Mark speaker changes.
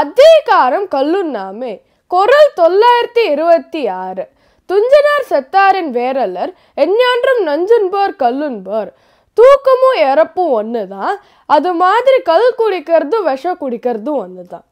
Speaker 1: அத்திகாரம் கல்லுண்ணாமே குரல் தொள்ளாயிரத்தி இருபத்தி ஆறு துஞ்சனார் செத்தாரின் வேரலர் எஞ்ஞான்றும் நஞ்சுன்போர் கல்லுன்போர் தூக்கமும் இறப்பும் ஒன்று தான் அது மாதிரி கல் குடிக்கிறதும் விஷம் குடிக்கிறதும் ஒன்று தான்